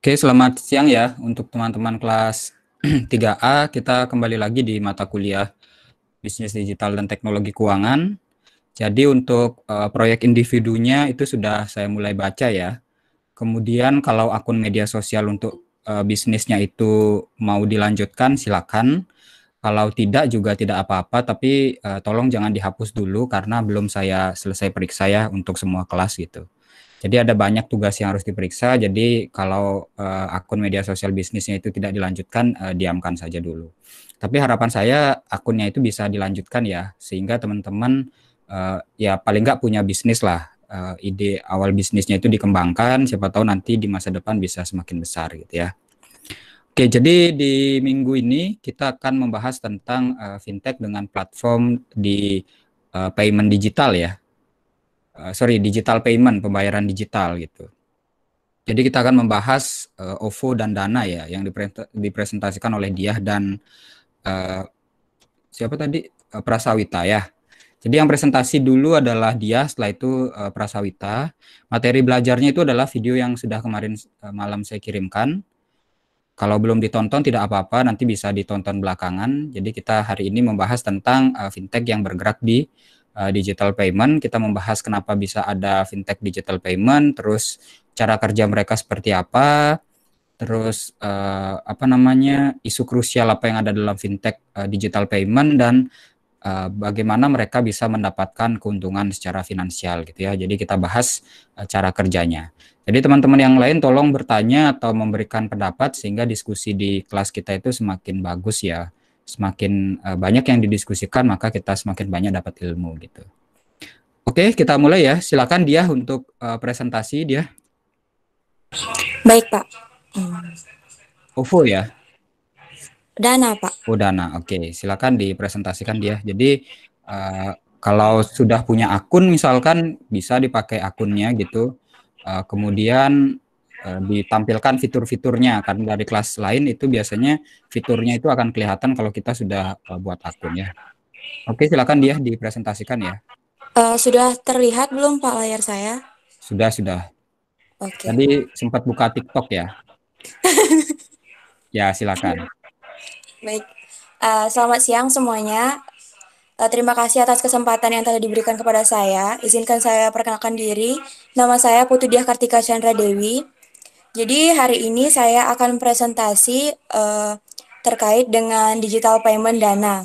Oke, selamat siang ya untuk teman-teman kelas 3A. Kita kembali lagi di mata kuliah Bisnis Digital dan Teknologi Keuangan. Jadi untuk uh, proyek individunya itu sudah saya mulai baca ya. Kemudian kalau akun media sosial untuk uh, bisnisnya itu mau dilanjutkan silakan. Kalau tidak juga tidak apa-apa tapi uh, tolong jangan dihapus dulu karena belum saya selesai periksa ya untuk semua kelas gitu. Jadi ada banyak tugas yang harus diperiksa. Jadi kalau uh, akun media sosial bisnisnya itu tidak dilanjutkan, uh, diamkan saja dulu. Tapi harapan saya akunnya itu bisa dilanjutkan ya, sehingga teman-teman uh, ya paling nggak punya bisnis lah. Uh, ide awal bisnisnya itu dikembangkan, siapa tahu nanti di masa depan bisa semakin besar gitu ya. Oke, jadi di minggu ini kita akan membahas tentang uh, fintech dengan platform di uh, payment digital ya. Eh, sorry digital payment pembayaran digital gitu. Jadi kita akan membahas uh, OVO dan Dana ya yang dipresentasikan oleh dia dan uh, siapa tadi uh, Prasawita ya. Jadi yang presentasi dulu adalah dia, setelah itu uh, Prasawita. Materi belajarnya itu adalah video yang sudah kemarin uh, malam saya kirimkan. Kalau belum ditonton tidak apa-apa, nanti bisa ditonton belakangan. Jadi kita hari ini membahas tentang uh, fintech yang bergerak di Eh, digital payment. Kita membahas kenapa bisa ada fintech digital payment, terus cara kerja mereka seperti apa, terus uh, apa namanya isu krusial apa yang ada dalam fintech uh, digital payment dan uh, bagaimana mereka bisa mendapatkan keuntungan secara finansial gitu ya. Jadi kita bahas uh, cara kerjanya. Jadi teman-teman yang lain tolong bertanya atau memberikan pendapat sehingga diskusi di kelas kita itu semakin bagus ya semakin uh, banyak yang didiskusikan maka kita semakin banyak dapat ilmu gitu. Oke, kita mulai ya. Silakan dia untuk uh, presentasi dia. Baik, Pak. Hmm. OVO ya. Dana, Pak. Oh, Dana. Oke, silakan dipresentasikan dia. Jadi uh, kalau sudah punya akun misalkan bisa dipakai akunnya gitu. Uh, kemudian Eh, ditampilkan fitur-fiturnya kan dari kelas lain itu biasanya fiturnya itu akan kelihatan kalau kita sudah uh, buat akun ya. Oke, silakan dia dipresentasikan ya. Uh, sudah terlihat belum Pak layar saya? Sudah, sudah. Oke. Okay. Tadi sempat buka TikTok ya? ya, silakan. Baik. Uh, selamat siang semuanya. terima kasih atas kesempatan yang telah diberikan kepada saya. Izinkan saya perkenalkan diri. Nama saya Putu Diah Kartika Chandra Dewi. Jadi hari ini saya akan presentasi uh, terkait dengan digital payment Dana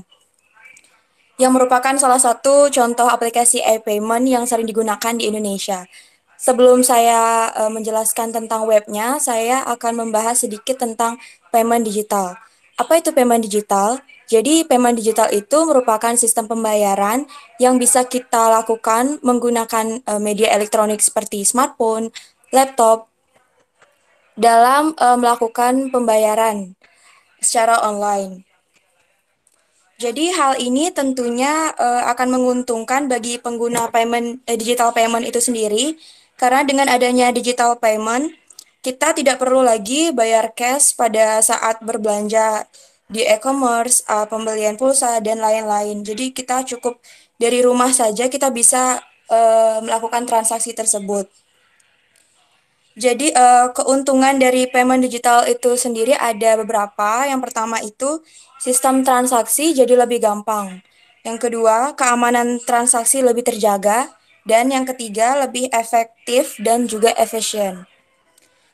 yang merupakan salah satu contoh aplikasi e-payment yang sering digunakan di Indonesia. Sebelum saya uh, menjelaskan tentang webnya, saya akan membahas sedikit tentang payment digital. Apa itu payment digital? Jadi, payment digital itu merupakan sistem pembayaran yang bisa kita lakukan menggunakan eh, media elektronik seperti smartphone, laptop, dalam uh, melakukan pembayaran secara online. Jadi hal ini tentunya uh, akan menguntungkan bagi pengguna payment eh, digital payment itu sendiri karena dengan adanya digital payment kita tidak perlu lagi bayar cash pada saat berbelanja di e-commerce, uh, pembelian pulsa dan lain-lain. Jadi kita cukup dari rumah saja kita bisa uh, melakukan transaksi tersebut. Jadi uh, keuntungan dari payment digital itu sendiri ada beberapa. Yang pertama itu sistem transaksi jadi lebih gampang. Yang kedua, keamanan transaksi lebih terjaga dan yang ketiga lebih efektif dan juga efisien.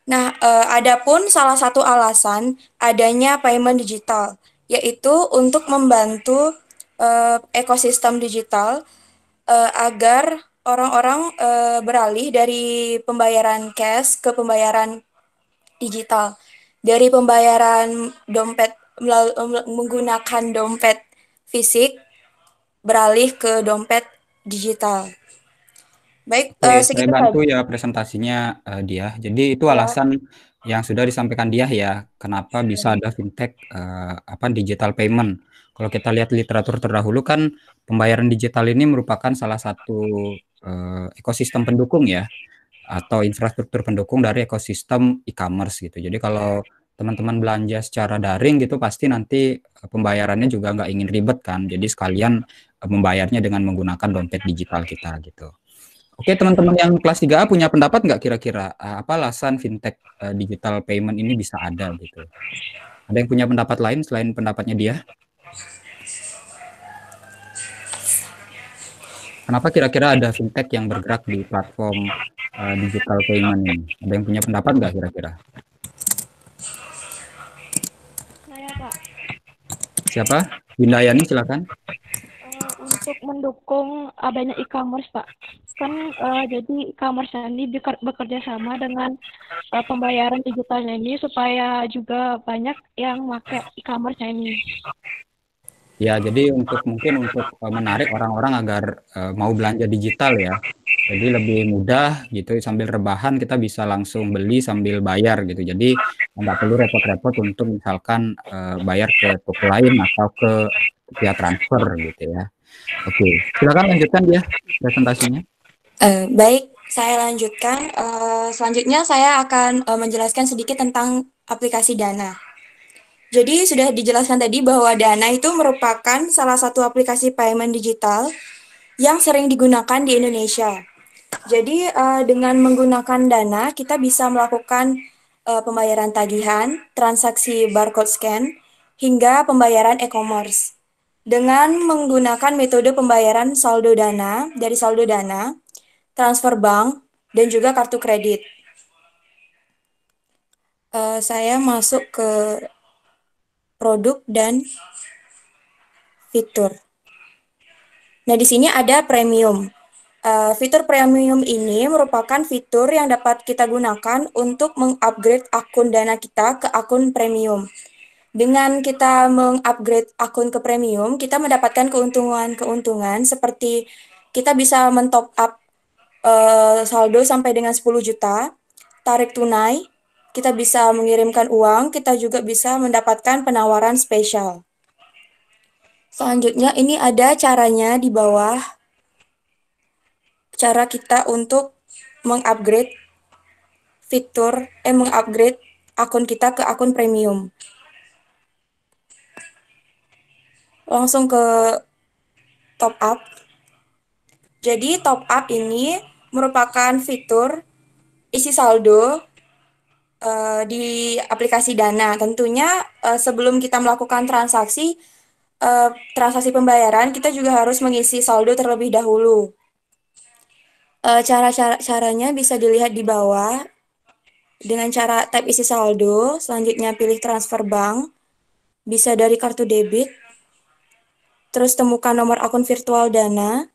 Nah, eh, ada pun salah satu alasan adanya payment digital yaitu untuk membantu uh, ekosistem digital uh, agar orang-orang e, beralih dari pembayaran cash ke pembayaran digital. Dari pembayaran dompet menggunakan dompet fisik beralih ke dompet digital. Baik, Oke, uh, saya bantu ya presentasinya uh, eh, dia. Jadi itu ya. alasan ya. yang sudah disampaikan dia ya, kenapa hmm. bisa ada fintech uh, apa digital payment kalau kita lihat literatur terdahulu kan pembayaran digital ini merupakan salah satu uh, ekosistem pendukung ya atau infrastruktur pendukung dari ekosistem e-commerce gitu. Jadi kalau teman-teman belanja secara daring gitu pasti nanti eh, pembayarannya juga nggak ingin ribet kan. Jadi sekalian eh, membayarnya dengan menggunakan dompet digital kita gitu. Oke teman-teman yang kelas 3A punya pendapat nggak kira-kira apa alasan fintech digital payment ini bisa ada gitu? Ada yang punya pendapat lain selain pendapatnya dia? Kenapa kira-kira ada fintech yang bergerak di platform uh, digital payment ini? Ada yang punya pendapat nggak kira-kira? Siapa? Windayani silakan. Uh, untuk mendukung eh, banyak e-commerce Pak, kan uh, jadi e-commerce ini bekerja sama dengan uh, pembayaran digitalnya ini supaya juga banyak yang pakai e-commerce ini. Ya, jadi untuk mungkin untuk e, menarik orang-orang agar uh, mau belanja digital ya. Jadi lebih mudah gitu sambil rebahan kita bisa langsung beli sambil bayar gitu. Jadi nggak perlu repot-repot untuk misalkan uh, bayar ke toko lain atau ke via transfer gitu ya. Oke, silakan lanjutkan dia presentasinya. Uh, baik, saya lanjutkan. Uh, selanjutnya saya akan uh, menjelaskan sedikit tentang aplikasi Dana. Jadi sudah dijelaskan tadi bahwa Dana itu merupakan salah satu aplikasi payment digital yang sering digunakan di Indonesia. Jadi uh, dengan menggunakan Dana kita bisa melakukan uh, pembayaran tagihan, transaksi barcode scan, hingga pembayaran e-commerce. Dengan menggunakan metode pembayaran saldo Dana dari saldo Dana, transfer bank, dan juga kartu kredit. Uh, saya masuk ke produk dan fitur. Nah, di sini ada premium. Uh, fitur premium ini merupakan fitur yang dapat kita gunakan untuk mengupgrade akun dana kita ke akun premium. Dengan kita mengupgrade akun ke premium, kita mendapatkan keuntungan-keuntungan seperti kita bisa mentop up uh, saldo sampai dengan 10 juta, tarik tunai, kita bisa mengirimkan uang, kita juga bisa mendapatkan penawaran spesial. Selanjutnya ini ada caranya di bawah cara kita untuk mengupgrade fitur eh mengupgrade akun kita ke akun premium. Langsung ke top up. Jadi top up ini merupakan fitur isi saldo uh, di aplikasi Dana. Tentunya uh, sebelum kita melakukan transaksi uh, transaksi pembayaran, kita juga harus mengisi saldo terlebih dahulu. Uh, cara cara caranya bisa dilihat di bawah dengan cara tap isi saldo, selanjutnya pilih transfer bank, bisa dari kartu debit, terus temukan nomor akun virtual Dana,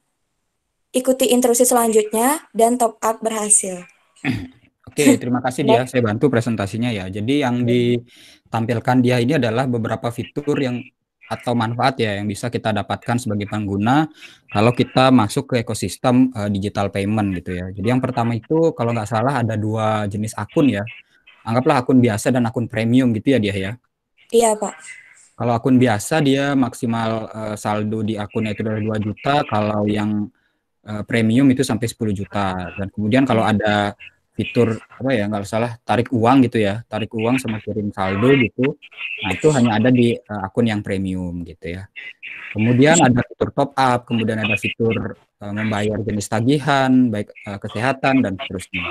ikuti instruksi selanjutnya dan top up berhasil. Oke, terima kasih iya. dia. Saya bantu presentasinya ya. Jadi yang iya, iya. ditampilkan dia ini adalah beberapa fitur yang atau manfaat ya yang bisa kita dapatkan sebagai pengguna kalau kita masuk ke ekosistem uh, digital payment gitu ya. Jadi yang pertama itu kalau nggak salah ada dua jenis akun ya. Anggaplah akun biasa dan akun premium gitu ya dia ya. Iya pak. Kalau akun biasa dia maksimal uh, saldo di akunnya itu dari 2 juta, kalau yang eh, premium itu sampai 10 juta. Dan kemudian kalau ada fitur apa ya nggak salah tarik uang gitu ya tarik uang sama kirim saldo gitu nah itu hanya ada di uh, akun yang premium gitu ya kemudian ada fitur top up kemudian ada fitur uh, membayar jenis tagihan baik uh, kesehatan dan seterusnya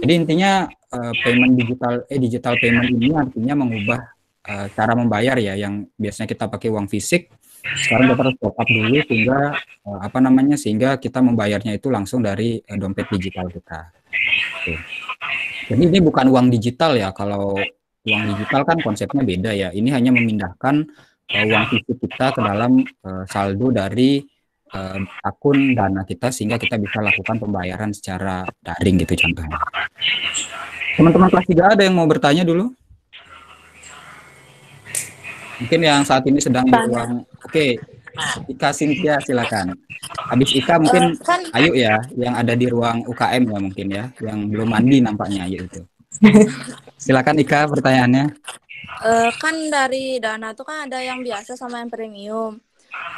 jadi intinya uh, payment digital eh digital payment ini artinya mengubah uh, cara membayar ya yang biasanya kita pakai uang fisik sekarang kita harus top up dulu sehingga uh, apa namanya sehingga kita membayarnya itu langsung dari uh, dompet digital kita jadi ini bukan uang digital ya. Kalau uang digital kan konsepnya beda ya. Ini hanya memindahkan uh, uang fisik kita ke dalam uh, saldo dari uh, akun dana kita sehingga kita bisa lakukan pembayaran secara daring gitu contohnya. Teman-teman kelas 3 ada yang mau bertanya dulu? Mungkin yang saat ini sedang beruang. Oke, Nah. Ika Sintia silakan. Habis Ika mungkin uh, kan, Ayu ya yang ada di ruang UKM ya mungkin ya yang belum mandi nampaknya Ayu itu. silakan Ika pertanyaannya. Uh, kan dari dana tuh kan ada yang biasa sama yang premium.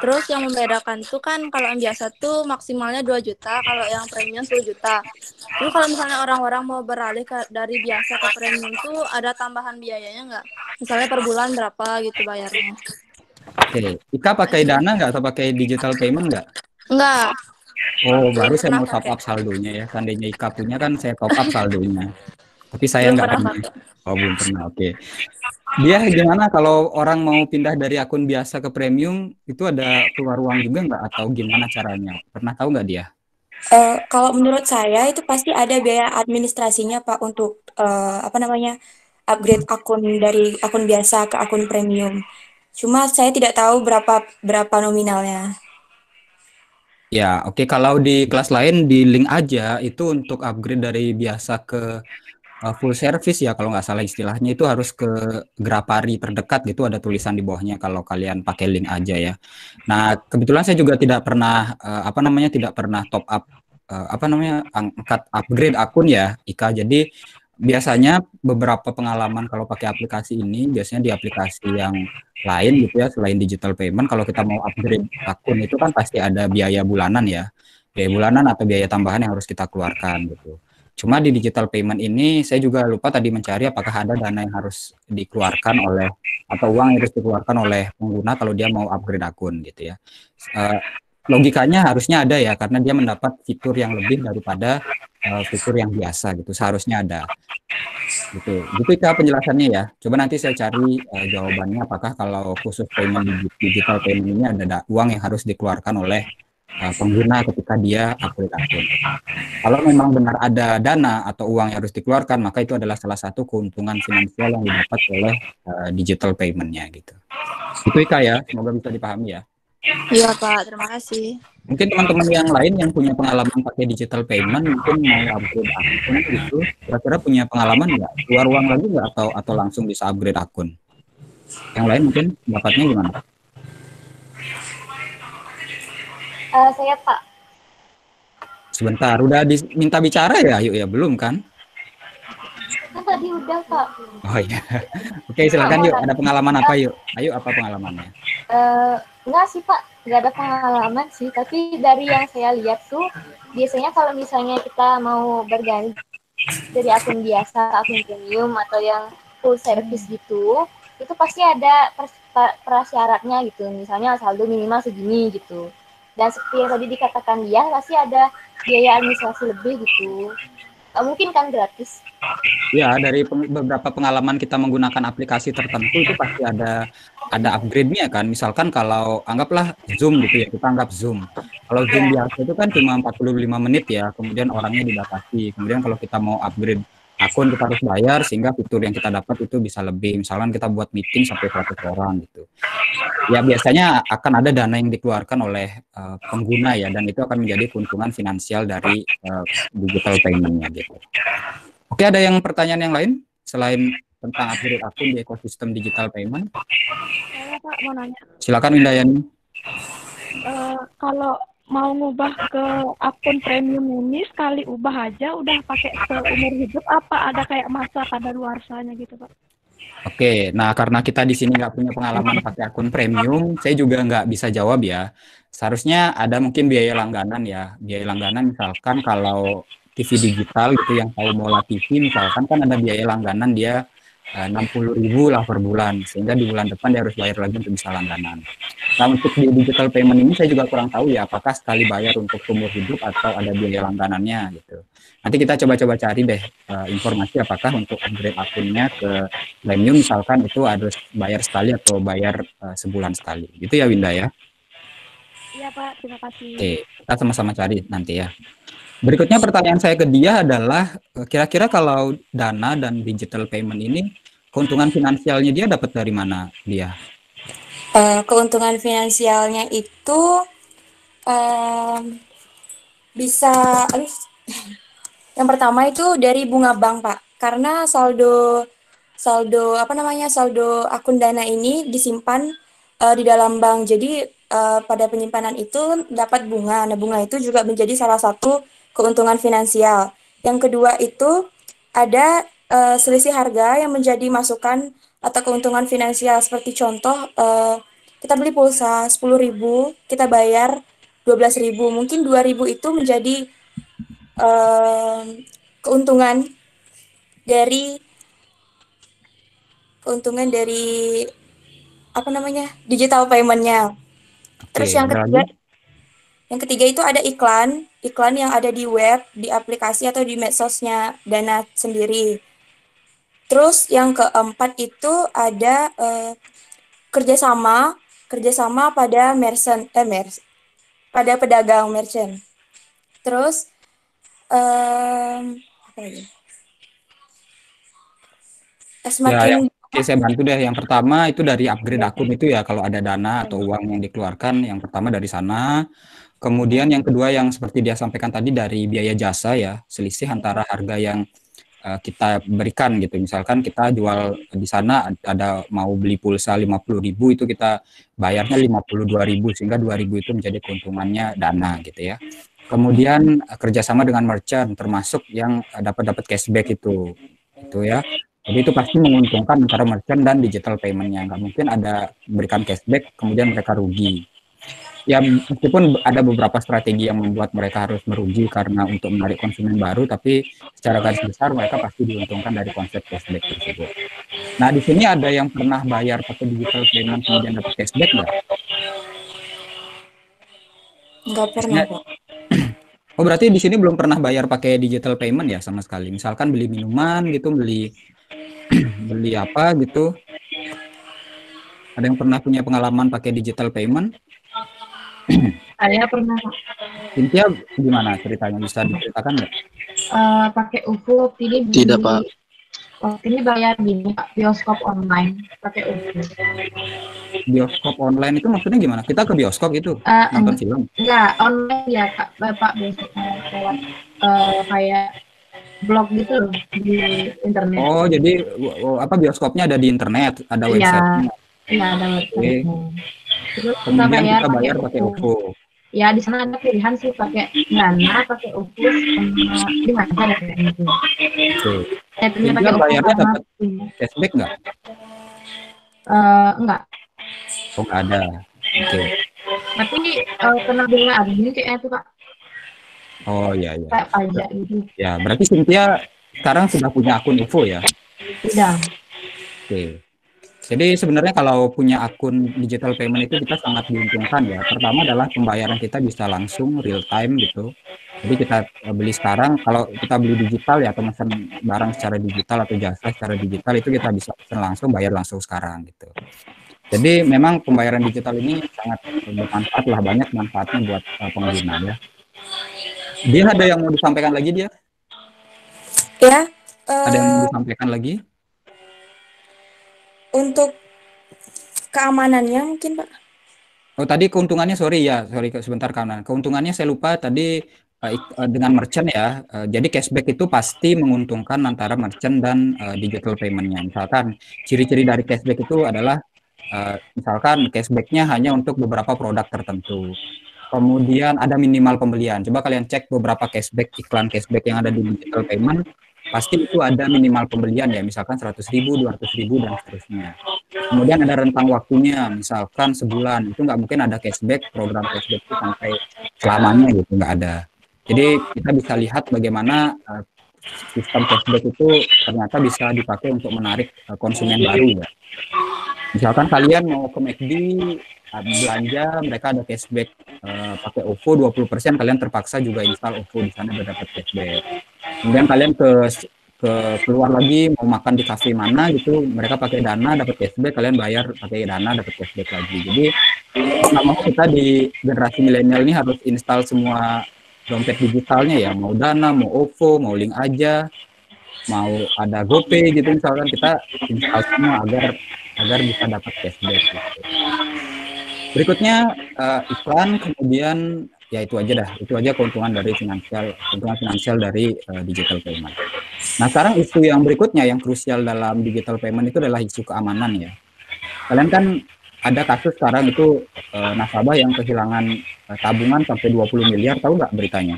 Terus yang membedakan tuh kan kalau yang biasa tuh maksimalnya 2 juta, kalau yang premium 10 juta. Terus kalau misalnya orang-orang mau beralih ke, dari biasa ke premium tuh ada tambahan biayanya nggak? Misalnya per bulan berapa gitu bayarnya? Oke, okay. Ika pakai iya. Dana nggak atau pakai digital payment nggak? Nggak. Oh, baru saya mau top ya? up saldonya ya. Tandanya Ika punya kan saya top up saldonya. Tapi saya nggak pernah. Oh, belum pernah. Oke. Okay. Dia gimana kalau orang mau pindah dari akun biasa ke premium itu ada keluar uang juga nggak atau gimana caranya? Pernah tahu nggak dia? Uh, kalau menurut saya itu pasti ada biaya administrasinya Pak untuk uh, apa namanya upgrade akun dari akun biasa ke akun premium. Cuma saya tidak tahu berapa berapa nominalnya. Ya, oke. Okay. Kalau di kelas lain di link aja itu untuk upgrade dari biasa ke uh, full service ya kalau nggak salah istilahnya itu harus ke Grapari terdekat gitu ada tulisan di bawahnya kalau kalian pakai link aja ya. Nah kebetulan saya juga tidak pernah uh, apa namanya tidak pernah top up uh, apa namanya angkat upgrade akun ya Ika jadi biasanya beberapa pengalaman kalau pakai aplikasi ini biasanya di aplikasi yang lain gitu ya selain digital payment kalau kita mau upgrade akun itu kan pasti ada biaya bulanan ya biaya bulanan atau biaya tambahan yang harus kita keluarkan gitu cuma di digital payment ini saya juga lupa tadi mencari apakah ada dana yang harus dikeluarkan oleh atau uang yang harus dikeluarkan oleh pengguna kalau dia mau upgrade akun gitu ya eh, logikanya harusnya ada ya karena dia mendapat fitur yang lebih daripada uh, fitur yang biasa gitu seharusnya ada gitu gitu ya penjelasannya ya coba nanti saya cari uh, jawabannya apakah kalau khusus payment digital payment ini ada uang yang harus dikeluarkan oleh uh, pengguna ketika dia upgrade akun kalau memang benar ada dana atau uang yang harus dikeluarkan maka itu adalah salah satu keuntungan finansial yang didapat oleh uh, digital paymentnya gitu itu ya semoga bisa dipahami ya Iya Pak, terima kasih. Mungkin teman-teman yang lain yang punya pengalaman pakai digital payment mungkin mau upgrade akun itu kira-kira punya pengalaman nggak? Keluar uang lagi nggak atau atau langsung bisa upgrade akun? Yang lain mungkin dapatnya gimana? Uh, saya Pak. Sebentar, udah diminta bicara ya? Yuk ya belum kan? Kan tadi udah pak oh iya oke okay, silakan yuk ada pengalaman apa yuk ayo apa pengalamannya uh, enggak sih pak nggak ada pengalaman sih tapi dari yang saya lihat tuh biasanya kalau misalnya kita mau berganti dari akun biasa akun premium atau yang full service gitu itu pasti ada prasyaratnya gitu misalnya saldo minimal segini gitu dan seperti yang tadi dikatakan dia pasti ada biaya administrasi lebih gitu Eh, mungkin kan gratis. Ya, dari beberapa pengalaman kita menggunakan aplikasi tertentu itu pasti ada ada upgrade-nya kan. Misalkan kalau anggaplah Zoom gitu ya, kita anggap Zoom. Kalau Zoom iya. biasa itu kan cuma 45 menit ya, kemudian orangnya dibatasi. Kemudian kalau kita mau upgrade akun kita harus bayar sehingga fitur yang kita dapat itu bisa lebih misalkan kita buat meeting sampai 100 orang gitu ya biasanya akan ada dana yang dikeluarkan oleh uh, pengguna ya dan itu akan menjadi keuntungan finansial dari uh, digital paymentnya gitu oke ada yang pertanyaan yang lain selain tentang upgrade akun di ekosistem digital payment Pak mau nanya silakan Windayani uh, eh, kalau mau ngubah ke akun premium ini sekali ubah aja udah pakai seumur hidup apa ada kayak masa pada luar sana gitu pak? Oke, nah karena kita di sini nggak punya pengalaman pakai akun premium, saya juga nggak bisa jawab ya. Seharusnya ada mungkin biaya langganan ya. Biaya langganan misalkan kalau TV digital itu yang kalau mau TV misalkan kan ada biaya langganan dia Eh, enam puluh ribu lah per bulan sehingga di bulan depan dia harus bayar lagi untuk bisa langganan. Nah untuk di digital payment ini saya juga kurang tahu ya apakah sekali bayar untuk umur hidup atau ada biaya langganannya gitu. Nanti kita coba-coba cari deh uh, informasi apakah untuk upgrade akunnya ke premium misalkan itu harus bayar sekali atau bayar uh, sebulan sekali. Gitu ya Winda ya. Iya Pak, terima kasih. Oke, kita sama-sama cari nanti ya. Berikutnya pertanyaan saya ke dia adalah eh, kira-kira kalau dana dan digital payment ini keuntungan finansialnya dia dapat dari mana dia? Uh, keuntungan finansialnya itu uh, bisa uh, yang pertama itu dari bunga bank pak karena saldo saldo apa namanya saldo akun dana ini disimpan uh, di dalam bank jadi uh, pada penyimpanan itu dapat bunga nah bunga itu juga menjadi salah satu keuntungan finansial. Yang kedua itu ada uh, selisih harga yang menjadi masukan atau keuntungan finansial seperti contoh uh, kita beli pulsa 10.000, kita bayar 12.000. Mungkin 2.000 itu menjadi uh, keuntungan dari keuntungan dari apa namanya digital paymentnya. Terus Oke, yang ketiga yang ketiga itu ada iklan, iklan yang ada di web, di aplikasi atau di medsosnya Dana sendiri. Terus yang keempat itu ada eh, kerjasama, kerjasama pada merchant, eh mer pada pedagang merchant. Terus eh, apa lagi? Eh, ya, semakin ya, Oke, saya bantu deh. Yang pertama itu dari upgrade akun itu ya, kalau ada dana atau iya. uang yang dikeluarkan, yang pertama dari sana. Kemudian yang kedua yang seperti dia sampaikan tadi dari biaya jasa ya, selisih antara harga yang uh, kita berikan gitu. Misalkan kita jual di sana ada mau beli pulsa 50.000 itu kita bayarnya 52.000 sehingga 2.000 itu menjadi keuntungannya dana gitu ya. Kemudian eh, kerjasama dengan merchant termasuk yang eh, dapat dapat cashback itu itu ya. Jadi itu pasti menguntungkan antara merchant dan digital paymentnya. Nggak mungkin ada memberikan cashback kemudian mereka rugi ya meskipun ada beberapa strategi yang membuat mereka harus merugi karena untuk menarik konsumen baru, tapi secara garis besar mereka pasti diuntungkan dari konsep cashback tersebut. Nah di sini ada yang pernah bayar pakai digital payment kemudian dapat cashback nggak? Nggak pernah Oh berarti di sini belum pernah bayar pakai digital payment ya sama sekali. Misalkan beli minuman gitu, beli beli apa gitu. Ada yang pernah punya pengalaman pakai digital payment? saya pernah Cynthia gimana ceritanya bisa diceritakan nggak uh, pakai UFO ini tidak pak Oh, ini bayar gini pak bioskop online pakai UFO bioskop online itu maksudnya gimana kita ke bioskop itu uh, eh, nonton film enggak online ya pak? bapak bioskop lewat uh, kayak blog gitu di internet oh jadi apa bioskopnya ada di internet ada website Iya, ya, ada website okay. Ya, kita bayar, kita bayar pakai OVO. Ya di sana ada pilihan sih pakai Dana, pakai OVO, sama di mana ada itu. Tuh. Saya Bayarnya dapat cashback nggak? Uh, enggak. Oh, enggak ada. Oke. Okay. Tapi uh, eh, kena ada ini kayaknya tuh, Kak. Oh, iya, iya. Kayak pajak gitu. Ya, berarti Cynthia sekarang sudah punya akun OVO ya? Sudah. Oke. Okay. Jadi sebenarnya kalau punya akun digital payment itu kita sangat diuntungkan ya. Pertama adalah pembayaran kita bisa langsung real time gitu. Jadi kita eh, beli sekarang, kalau kita beli digital ya atau pesan barang secara digital atau jasa secara digital itu kita bisa pesan langsung, bayar langsung sekarang gitu. Jadi memang pembayaran digital ini sangat bermanfaat lah, banyak manfaatnya buat eh, pengguna ya. Dia ada yang mau disampaikan lagi dia? Ya. Uh... Ada yang mau eh, disampaikan lagi? untuk keamanannya mungkin Pak. Oh tadi keuntungannya sorry ya sorry sebentar keamanan. keuntungannya saya lupa tadi eh, eh, dengan merchant ya. Eh, jadi cashback itu pasti menguntungkan antara merchant dan digital paymentnya. Misalkan ciri-ciri dari cashback itu adalah misalkan cashbacknya hanya untuk beberapa produk tertentu. Kemudian ada minimal pembelian. Coba kalian cek beberapa cashback iklan cashback yang ada di digital payment pasti itu ada minimal pembelian ya misalkan seratus ribu, ratus ribu dan seterusnya kemudian ada rentang waktunya misalkan sebulan itu nggak mungkin ada cashback program cashback itu sampai selamanya gitu nggak ada jadi kita bisa lihat bagaimana uh, sistem cashback itu ternyata bisa dipakai untuk menarik uh, konsumen baru ya misalkan kalian mau ke McD eh, belanja mereka ada cashback uh, pakai OVO 20% kalian terpaksa juga install OVO di sana dapat cashback kemudian kalian ke ke keluar lagi mau makan di kafe mana gitu mereka pakai dana dapat cashback kalian bayar pakai dana dapat cashback lagi jadi nggak kita di generasi milenial ini harus install semua dompet digitalnya ya mau dana mau ovo mau link aja mau ada gopay gitu misalkan kita install semua agar agar bisa dapat cashback gitu. berikutnya uh, iklan kemudian ya itu aja dah itu aja keuntungan dari finansial keuntungan finansial dari uh, digital payment nah sekarang isu yang berikutnya yang krusial dalam digital payment itu adalah isu keamanan ya kalian kan ada kasus sekarang itu uh, nasabah yang kehilangan uh, tabungan sampai 20 miliar tahu nggak beritanya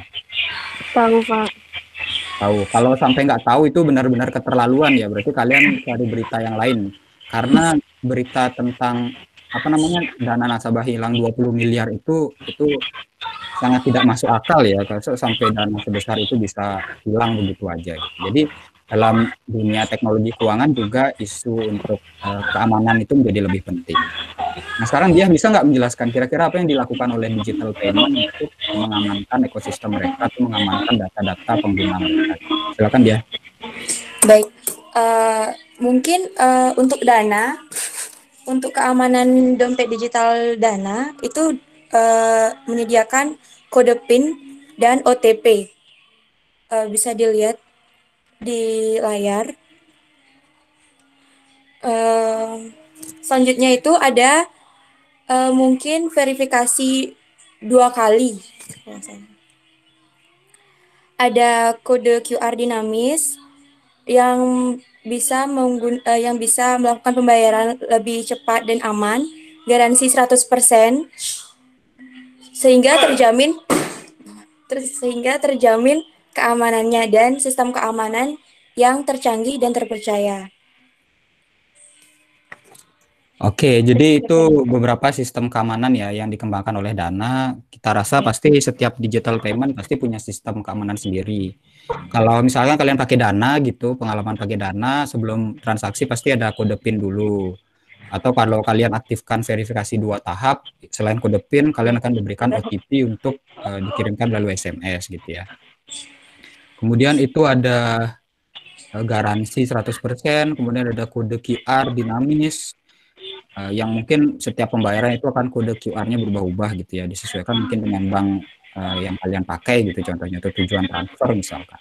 tahu pak tahu kalau sampai nggak tahu itu benar-benar keterlaluan ya berarti kalian cari berita yang lain karena berita tentang apa namanya dana nasabah hilang 20 miliar itu itu sangat tidak masuk akal ya kalau sampai dana sebesar itu bisa hilang begitu aja. Jadi dalam dunia teknologi keuangan juga isu untuk uh, keamanan itu menjadi lebih penting. Nah sekarang dia bisa nggak menjelaskan kira-kira apa yang dilakukan oleh digital payment untuk mengamankan ekosistem mereka atau mengamankan data-data pengguna mereka. Silakan dia. Baik, uh, mungkin uh, untuk dana untuk keamanan dompet digital Dana itu uh, menyediakan kode PIN dan OTP. Uh, eh, bisa dilihat di layar. Uh, selanjutnya itu ada uh, mungkin verifikasi dua kali. Ada kode QR dinamis yang bisa menggun, uh, yang bisa melakukan pembayaran lebih cepat dan aman, garansi 100% sehingga terjamin ter, sehingga terjamin keamanannya dan sistem keamanan yang tercanggih dan terpercaya. Oke, jadi itu beberapa sistem keamanan ya yang dikembangkan oleh Dana. Kita rasa iya. pasti setiap digital payment pasti punya sistem keamanan sendiri. Kalau misalnya kalian pakai Dana gitu, pengalaman pakai Dana sebelum transaksi pasti ada kode PIN dulu. Atau kalau kalian aktifkan verifikasi dua tahap, selain kode PIN kalian akan diberikan OTP untuk uh, dikirimkan melalui SMS gitu ya. Kemudian itu ada eh, garansi 100%, kemudian ada kode QR dinamis, uh, yang mungkin setiap pembayaran itu akan kode QR-nya berubah-ubah gitu ya disesuaikan mungkin dengan bank uh, yang kalian pakai gitu contohnya atau tujuan transfer misalkan.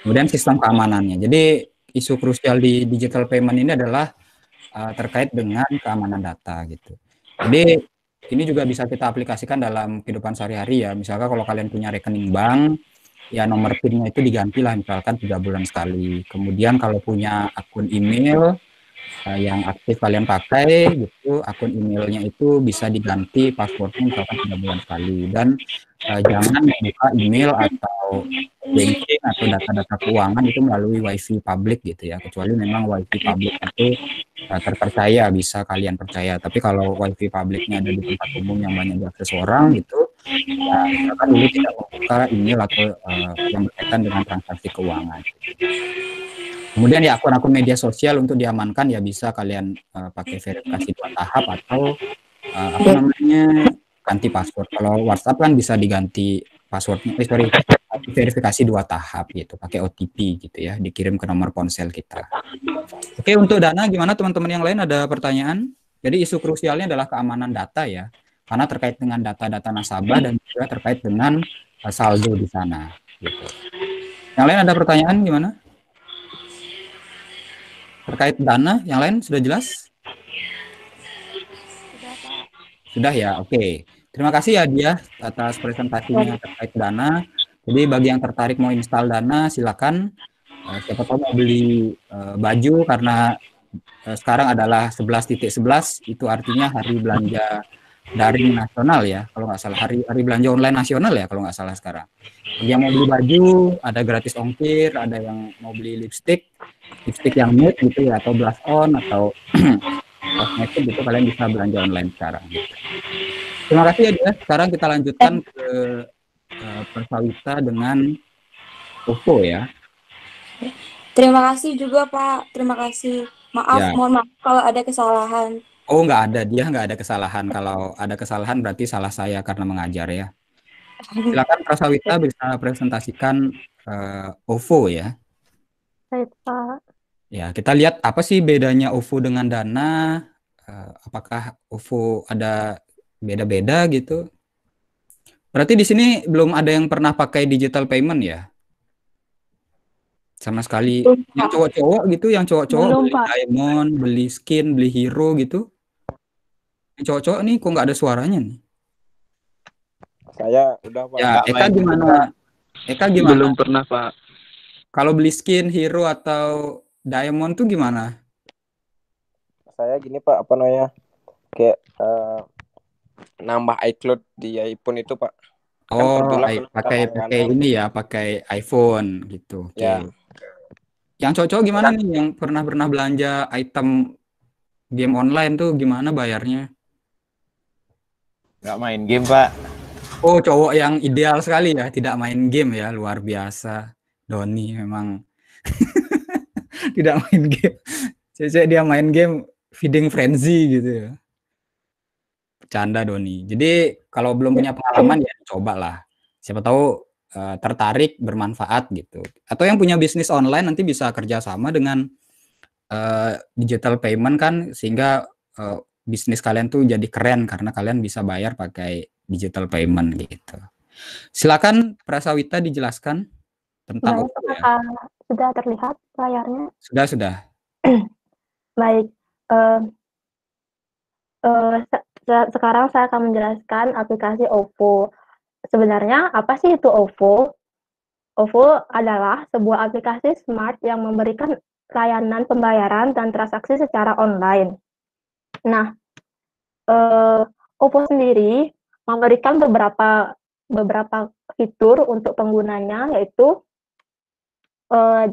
Kemudian sistem keamanannya. Jadi isu krusial di digital payment ini adalah uh, terkait dengan keamanan data gitu. Jadi ini juga bisa kita aplikasikan dalam kehidupan sehari-hari ya. Misalkan kalau kalian punya rekening bank, ya nomor PIN-nya itu digantilah misalkan tiga bulan sekali. Kemudian kalau punya akun email, Eh, yang aktif kalian pakai gitu akun emailnya itu bisa diganti passwordnya misalkan tiga bulan sekali dan uh, jangan buka email atau banking atau data-data keuangan itu melalui wifi public gitu ya kecuali memang wifi public itu uh, terpercaya bisa kalian percaya tapi kalau wifi publicnya ada di tempat umum yang banyak diakses orang gitu Nah, ini dulu tidak membuka ini laku uh, eh, yang berkaitan dengan transaksi keuangan. Kemudian ya akun-akun media sosial untuk diamankan ya bisa kalian uh, pakai verifikasi dua tahap atau uh, apa ya. namanya ganti password. Kalau WhatsApp kan bisa diganti passwordnya, eh, sorry verifikasi dua tahap gitu, pakai OTP gitu ya, dikirim ke nomor ponsel kita. Oke untuk dana gimana teman-teman yang lain ada pertanyaan? Jadi isu krusialnya adalah keamanan data ya karena terkait dengan data-data nasabah dan juga terkait dengan uh, saldo di sana. Gitu. Yang lain ada pertanyaan gimana? Terkait dana, yang lain sudah jelas? Sudah, ya, oke. Okay. Terima kasih ya dia atas presentasinya iya. terkait dana. Jadi bagi yang tertarik mau install dana, silakan. Eh, siapa tahu mau beli eh, baju karena sekarang adalah 11.11 .11, itu artinya hari belanja dari nasional ya kalau nggak salah hari hari belanja online nasional ya kalau nggak salah sekarang yang mau beli baju ada gratis ongkir ada yang mau beli lipstick lipstick yang nude gitu ya atau blush on atau kosmetik gitu kalian bisa belanja online sekarang terima kasih ya dia sekarang kita lanjutkan ke uh, persawita dengan Ufo ya terima kasih juga Pak terima kasih maaf ya. mohon maaf kalau ada kesalahan Oh nggak ada, dia nggak ada kesalahan. Kalau ada kesalahan berarti salah saya karena mengajar ya. Silakan Prasawita bisa presentasikan uh, OVO ya. Ya kita lihat apa sih bedanya OVO dengan Dana? Uh, apakah OVO ada beda-beda gitu? Berarti di sini belum ada yang pernah pakai digital payment ya? sama sekali yang cowok-cowok gitu yang cowok-cowok beli diamond beli skin beli hero gitu cowok-cowok nih kok nggak ada suaranya nih saya udah pak ya Eka main. gimana Eka gimana belum pernah pak kalau beli skin hero atau diamond tuh gimana saya gini pak apa namanya kayak uh, nambah iCloud di iPhone itu pak kan oh kan pakai pakai ini ya pakai iPhone gitu okay. ya yang cocok gimana nih yang pernah pernah belanja item game online tuh gimana bayarnya Gak main game, Pak. Oh, cowok yang ideal sekali ya, tidak main game ya, luar biasa. Doni memang tidak main game. Cc dia main game feeding frenzy gitu ya. Bercanda Doni. Jadi kalau belum punya pengalaman ya coba lah. Siapa tahu uh, tertarik bermanfaat gitu. Atau yang punya bisnis online nanti bisa kerjasama dengan uh, digital payment kan sehingga eh, bisnis kalian tuh jadi keren karena kalian bisa bayar pakai digital payment gitu. Silakan Prasawita dijelaskan tentang Baik, nah, ya. Sudah terlihat layarnya? Sudah, sudah. Baik. Uh, uh, se sekarang saya akan menjelaskan aplikasi OVO. Sebenarnya apa sih itu OVO? OVO adalah sebuah aplikasi smart yang memberikan layanan pembayaran dan transaksi secara online. Nah, uh, Oppo sendiri memberikan beberapa beberapa fitur untuk penggunanya yaitu uh,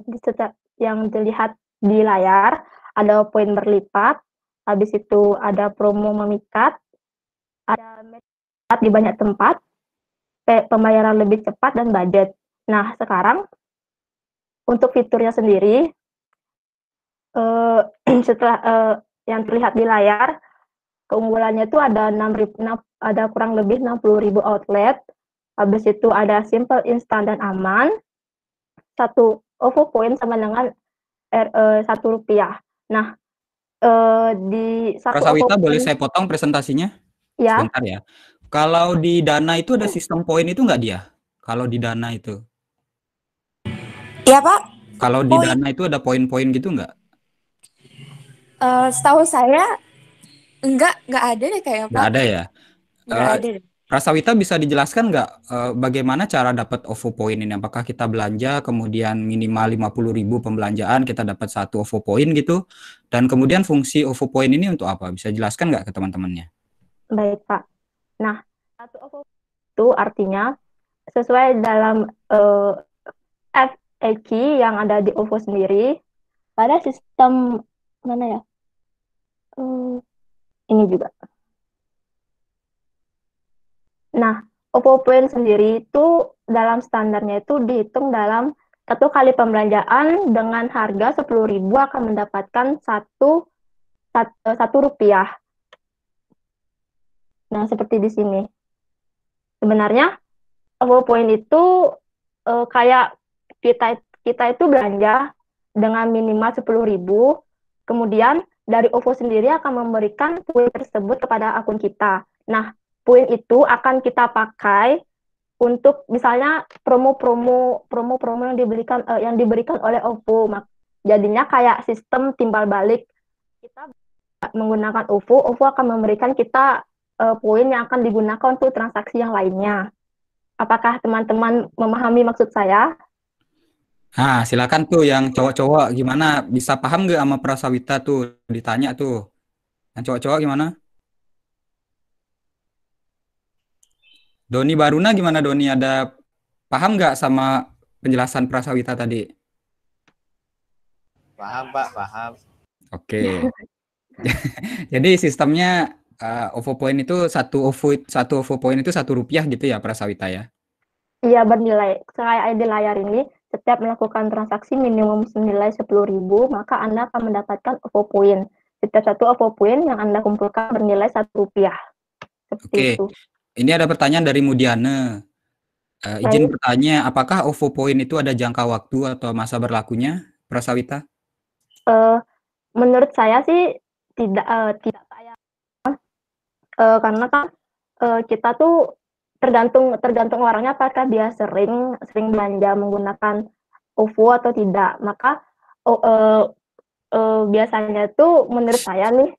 yang dilihat di layar ada poin berlipat, habis itu ada promo memikat, ada memikat di banyak tempat, pembayaran lebih cepat dan budget. Nah sekarang untuk fiturnya sendiri uh, setelah uh, yang terlihat di layar keunggulannya itu ada 6 ada kurang lebih 60.000 outlet. Habis itu ada simple, instan dan aman. Satu OVO point sama dengan eh, satu uh, rupiah. Nah, uh, di satu Prasawita OVO boleh point, saya potong presentasinya? Ya. Sebentar ya. Kalau di Dana itu ada sistem poin itu enggak dia? Kalau di Dana itu? Iya Pak. Kalau di Dana itu ada poin-poin gitu enggak? Uh, eh, setahu saya Enggak, enggak ada deh kayaknya. Enggak ada ya? Enggak uh, ada deh. Rasawita bisa dijelaskan nggak uh, eh, bagaimana cara dapat OVO Point ini? Apakah kita belanja kemudian minimal 50 ribu pembelanjaan kita dapat satu OVO Point gitu? Dan kemudian fungsi OVO Point ini untuk apa? Bisa jelaskan nggak ke teman-temannya? Baik Pak. Nah, satu OVO itu artinya sesuai dalam uh, eh, FAQ yang ada di OVO sendiri pada sistem mana ya? Hmm, ini juga. Nah, Oppo Point sendiri itu dalam standarnya itu dihitung dalam satu kali pembelanjaan dengan harga 10.000 akan mendapatkan satu, eh, satu, rupiah. Nah, seperti di sini. Sebenarnya Oppo Point itu e, kayak kita kita itu belanja dengan minimal 10.000, kemudian dari OVO sendiri akan memberikan poin tersebut kepada akun kita. Nah, poin itu akan kita pakai untuk misalnya promo-promo promo-promo yang diberikan uh, yang diberikan oleh OVO. Jadinya kayak sistem timbal balik. Kita menggunakan OVO, OVO akan memberikan kita uh, eh, poin yang akan digunakan untuk transaksi yang lainnya. Apakah teman-teman memahami maksud saya? Nah, silakan tuh yang cowok-cowok gimana bisa paham gak sama prasawita tuh ditanya tuh. Yang cowok-cowok gimana? Doni Baruna gimana Doni ada paham gak sama penjelasan prasawita tadi? Paham Pak, paham. Oke. Jadi sistemnya uh, OVO point itu satu OVO satu OVO point itu satu rupiah gitu ya prasawita ya? Iya bernilai. Saya di layar ini setiap melakukan transaksi minimum senilai 10.000, maka Anda akan mendapatkan OVO Point. Setiap satu OVO Point yang Anda kumpulkan bernilai satu rupiah. Oke. okay. Ini ada pertanyaan dari Mudiana. Uh, eh, izin Baik. bertanya, apakah OVO Point itu ada jangka waktu atau masa berlakunya, Prasawita? Uh, menurut saya sih tidak uh, tidak kayak uh, karena kan uh, kita tuh tergantung tergantung orangnya apakah dia sering sering belanja menggunakan OVO atau tidak. Maka oh, eh, eh, biasanya tuh menurut saya nih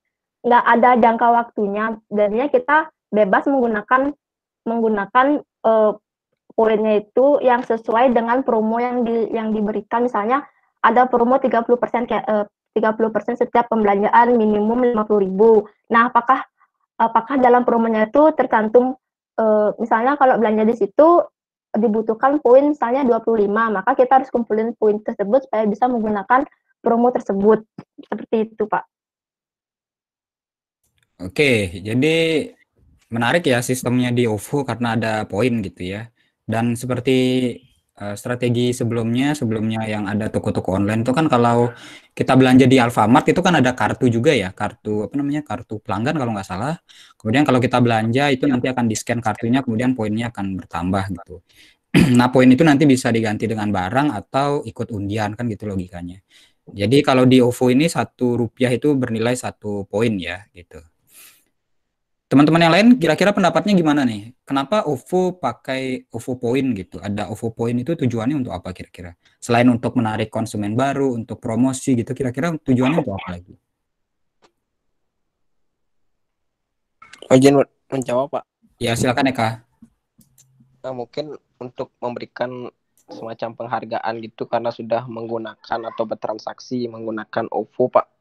nggak ada jangka waktunya. Jadinya kita bebas menggunakan menggunakan eh, poinnya itu yang sesuai dengan promo yang di, yang diberikan misalnya ada promo 30% kayak e, puluh 30% setiap pembelanjaan minimum 50.000. Nah, apakah apakah dalam promonya itu tercantum uh, misalnya kalau belanja di situ dibutuhkan poin misalnya 25, maka kita harus kumpulin poin tersebut supaya bisa menggunakan promo tersebut. Seperti itu, Pak. Oke, jadi menarik ya sistemnya di OVO karena ada poin gitu ya. Dan seperti Eh, strategi sebelumnya sebelumnya yang ada toko-toko online itu kan kalau kita belanja di Alfamart itu kan ada kartu juga ya kartu apa namanya kartu pelanggan kalau nggak salah kemudian kalau kita belanja itu nanti akan di scan kartunya kemudian poinnya akan bertambah gitu nah poin itu nanti bisa diganti dengan barang atau ikut undian kan gitu logikanya jadi kalau di OVO ini satu rupiah itu bernilai satu poin ya gitu Teman-teman yang lain kira-kira pendapatnya gimana nih? Kenapa OVO pakai OVO Point gitu? Ada OVO Point itu tujuannya untuk apa kira-kira? Selain untuk menarik konsumen baru, untuk promosi gitu, kira-kira tujuannya untuk apa lagi? Izin menjawab Pak. Ya silakan Eka. Nah, mungkin untuk memberikan semacam penghargaan gitu karena sudah menggunakan atau bertransaksi menggunakan OVO Pak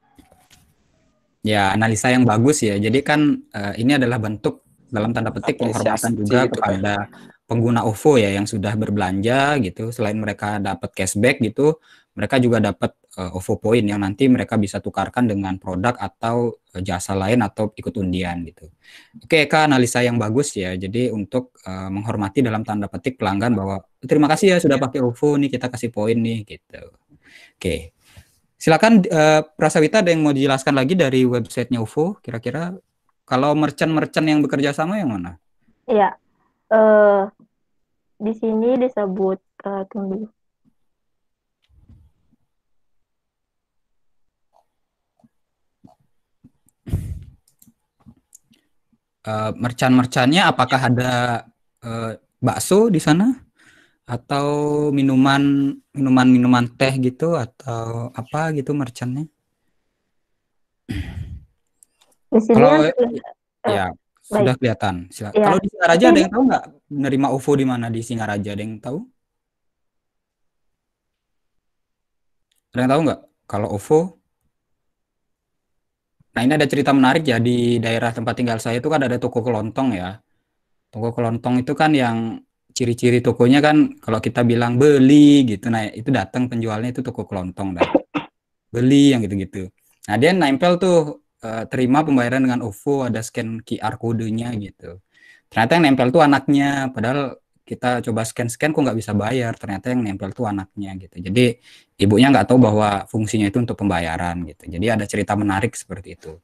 ya analisa yang bagus ya. Jadi kan uh, ini adalah bentuk dalam tanda petik penghormatan juga itu kan. kepada ya. pengguna OVO ya yang sudah berbelanja gitu. Selain mereka dapat cashback gitu, mereka juga dapat uh, OVO point yang nanti mereka bisa tukarkan dengan produk atau uh, jasa lain atau ikut undian gitu. Oke, Kak, analisa yang bagus ya. Jadi untuk uh, menghormati dalam tanda petik pelanggan bahwa terima kasih ya sudah ya. pakai OVO nih kita kasih poin nih gitu. Oke. Silakan uh, Prasawita ada yang mau dijelaskan lagi dari websitenya UFO kira-kira kalau merchant-merchant yang bekerja sama yang mana? Iya. Uh, di sini disebut uh, tunggu. Uh, merchant-merchantnya apakah ada uh, bakso di sana? atau minuman minuman minuman teh gitu atau apa gitu merchantnya kalau ya ya sudah ya, eh, kelihatan Ya. kalau di Singaraja ada yang tahu nggak menerima UFO di mana di Singaraja ada yang tahu ada yang tahu nggak kalau UFO nah ini ada cerita menarik ya di daerah tempat tinggal saya itu kan ada toko kelontong ya toko kelontong itu kan yang ciri-ciri tokonya kan kalau kita bilang beli gitu nah itu datang penjualnya itu toko kelontong dah beli yang gitu-gitu nah dia nempel tuh eh, terima pembayaran dengan OVO ada scan QR kodenya gitu ternyata yang nempel tuh anaknya padahal kita coba scan-scan kok nggak bisa bayar ternyata yang nempel tuh anaknya gitu jadi ibunya nggak tahu bahwa fungsinya itu untuk pembayaran gitu jadi ada cerita menarik seperti itu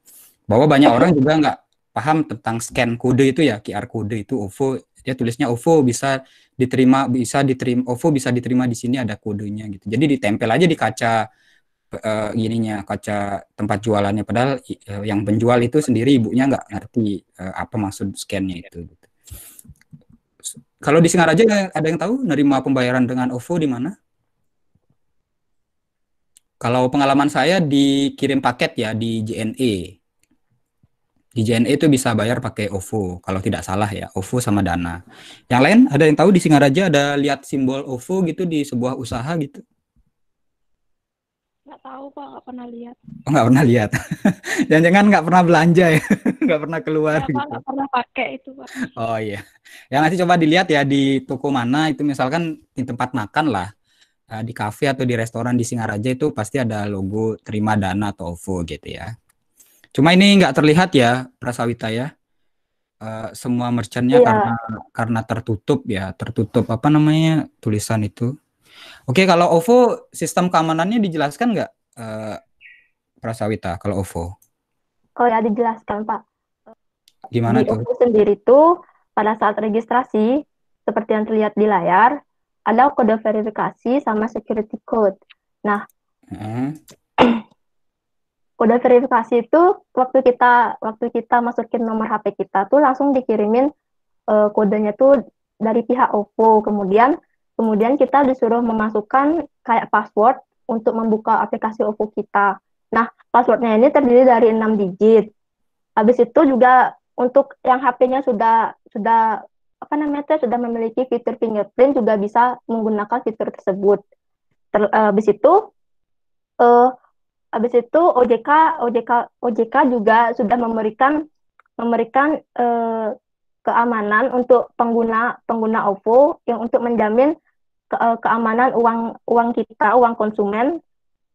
bahwa banyak orang juga nggak paham tentang scan kode itu ya QR kode itu OVO dia ya, tulisnya OVO bisa diterima bisa diterima OVO bisa diterima di sini ada kodenya gitu jadi ditempel aja di kaca uh, gininya kaca tempat jualannya padahal uh, yang penjual itu sendiri ibunya nggak ngerti uh, apa maksud scannya itu gitu. kalau di Singaraja ada yang tahu nerima pembayaran dengan OVO di mana kalau pengalaman saya dikirim paket ya di JNE di JNE itu bisa bayar pakai OVO, kalau tidak salah ya, OVO sama Dana. Yang lain, ada yang tahu di Singaraja ada lihat simbol OVO gitu di sebuah usaha gitu? Nggak tahu kok nggak pernah lihat. Oh, nggak pernah lihat. jangan jangan nggak pernah belanja ya, nggak pernah keluar ya, gitu. Nggak pernah pakai itu Pak. Oh iya. Ya nanti coba dilihat ya di toko mana, itu misalkan di tempat makan lah eh, di kafe atau di restoran di Singaraja itu pasti ada logo terima dana atau OVO gitu ya. Cuma ini nggak terlihat ya Prasawita ya. Uh, semua merchantnya yeah. karena karena tertutup ya, tertutup apa namanya tulisan itu. Oke, kalau OVO sistem keamanannya dijelaskan nggak uh, Prasawita kalau OVO? Oh ya dijelaskan Pak. Gimana di tuh? OVO sendiri tuh pada saat registrasi seperti yang terlihat di layar ada kode verifikasi sama security code. Nah, hmm udah verifikasi itu waktu kita waktu kita masukin nomor HP kita tuh langsung dikirimin uh, kodenya tuh dari pihak Oppo kemudian kemudian kita disuruh memasukkan kayak password untuk membuka aplikasi Oppo kita nah passwordnya ini terdiri dari enam digit habis itu juga untuk yang HP-nya sudah sudah apa namanya sudah memiliki fitur fingerprint juga bisa menggunakan fitur tersebut Ter, eh, habis itu uh, Habis itu OJK OJK OJK juga sudah memberikan memberikan eh, keamanan untuk pengguna pengguna OVO yang untuk menjamin ke, eh, keamanan uang uang kita, uang konsumen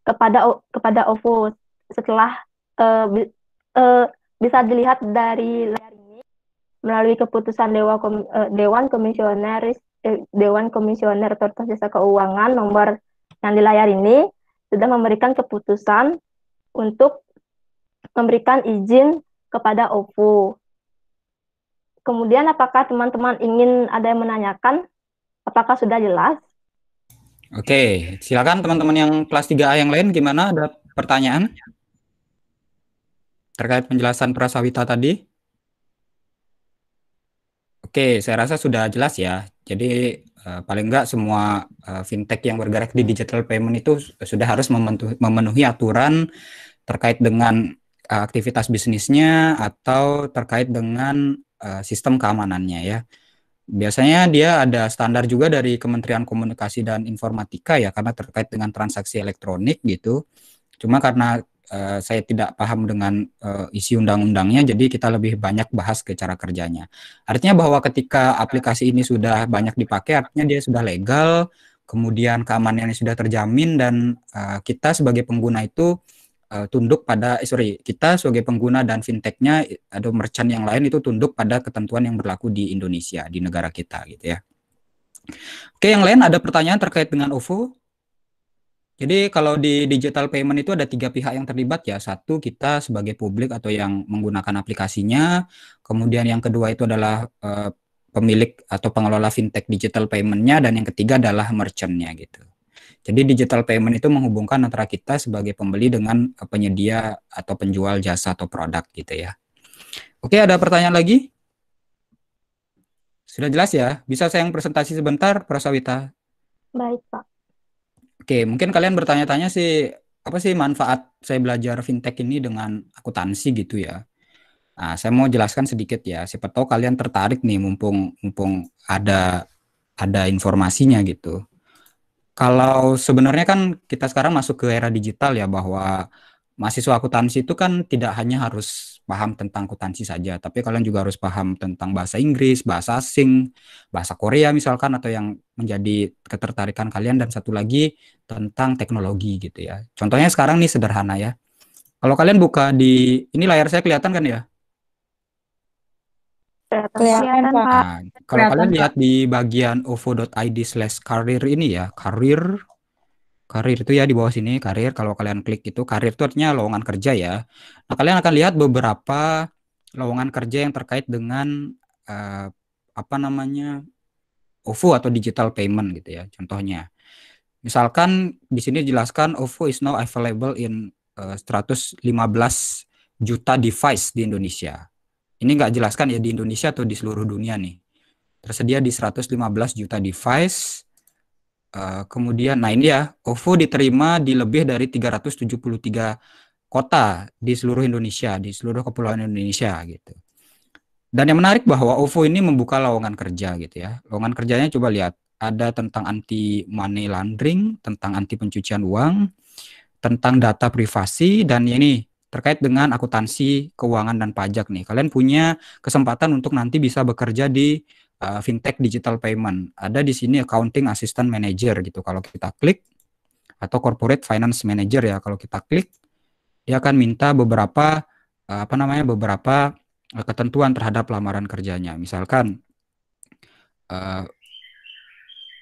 kepada kepada OVO setelah eh, eh, bisa dilihat dari layar ini melalui keputusan Dewa Kom, eh, Dewan Komisioner eh, Dewan Komisioner Otoritas Jasa Keuangan nomor yang di layar ini sudah memberikan keputusan untuk memberikan izin kepada OVO. Kemudian apakah teman-teman ingin ada yang menanyakan? Apakah sudah jelas? Oke, silakan teman-teman yang kelas 3A yang lain gimana ada pertanyaan terkait penjelasan prasawita tadi? Oke, saya rasa sudah jelas ya. Jadi Eh, paling nggak semua uh, fintech yang bergerak di digital payment itu sudah harus memenuhi, memenuhi aturan terkait dengan uh, aktivitas bisnisnya atau terkait dengan uh, sistem keamanannya ya. Biasanya dia ada standar juga dari Kementerian Komunikasi dan Informatika ya karena terkait dengan transaksi elektronik gitu. Cuma karena Eh, saya tidak paham dengan uh, isi undang-undangnya, jadi kita lebih banyak bahas ke cara kerjanya. Artinya bahwa ketika aplikasi ini sudah banyak dipakai, artinya dia sudah legal, kemudian keamanannya sudah terjamin dan uh, kita sebagai pengguna itu uh, tunduk pada eh, sorry kita sebagai pengguna dan fintechnya atau merchant yang lain itu tunduk pada ketentuan yang berlaku di Indonesia di negara kita gitu ya. Oke yang lain ada pertanyaan terkait dengan OVO? Jadi kalau di digital payment itu ada tiga pihak yang terlibat ya. Satu kita sebagai publik atau yang menggunakan aplikasinya. Kemudian yang kedua itu adalah uh, pemilik atau pengelola fintech digital paymentnya. Dan yang ketiga adalah merchantnya gitu. Jadi digital payment itu menghubungkan antara kita sebagai pembeli dengan penyedia atau penjual jasa atau produk gitu ya. Oke ada pertanyaan lagi? Sudah jelas ya? Bisa saya yang presentasi sebentar, Prasawita? Baik Pak. Oke, mungkin kalian bertanya-tanya sih apa sih manfaat saya belajar fintech ini dengan akuntansi gitu ya. Nah, saya mau jelaskan sedikit ya. Siapa tahu kalian tertarik nih mumpung mumpung ada ada informasinya gitu. Kalau sebenarnya kan kita sekarang masuk ke era digital ya bahwa mahasiswa akuntansi itu kan tidak hanya harus paham tentang akuntansi saja, tapi kalian juga harus paham tentang bahasa Inggris, bahasa asing, bahasa Korea misalkan atau yang menjadi ketertarikan kalian dan satu lagi tentang teknologi gitu ya. Contohnya sekarang nih sederhana ya. Kalau kalian buka di ini layar saya kelihatan kan ya? Kelihatan, Pak. Nah, kalau kalian lihat di bagian ovoid career ini ya, career karir itu ya di bawah sini karir kalau kalian klik itu karir itu artinya lowongan kerja ya. Nah, kalian akan lihat beberapa lowongan kerja yang terkait dengan uh, apa namanya OVO atau digital payment gitu ya contohnya. Misalkan di sini dijelaskan OVO is now available in uh, eh, 115 juta device di Indonesia. Ini nggak jelaskan ya di Indonesia atau di seluruh dunia nih. Tersedia di 115 juta device Eh, kemudian, nah ini ya, OVO diterima di lebih dari 373 kota di seluruh Indonesia, di seluruh kepulauan Indonesia gitu. Dan yang menarik bahwa OVO ini membuka lowongan kerja gitu ya. Lowongan kerjanya coba lihat, ada tentang anti money laundering, tentang anti pencucian uang, tentang data privasi dan ini terkait dengan akuntansi, keuangan dan pajak nih. Kalian punya kesempatan untuk nanti bisa bekerja di uh, fintech digital payment. Ada di sini accounting assistant manager gitu kalau kita klik atau corporate finance manager ya kalau kita klik dia akan minta beberapa uh, apa namanya beberapa uh, ketentuan terhadap lamaran kerjanya. Misalkan uh,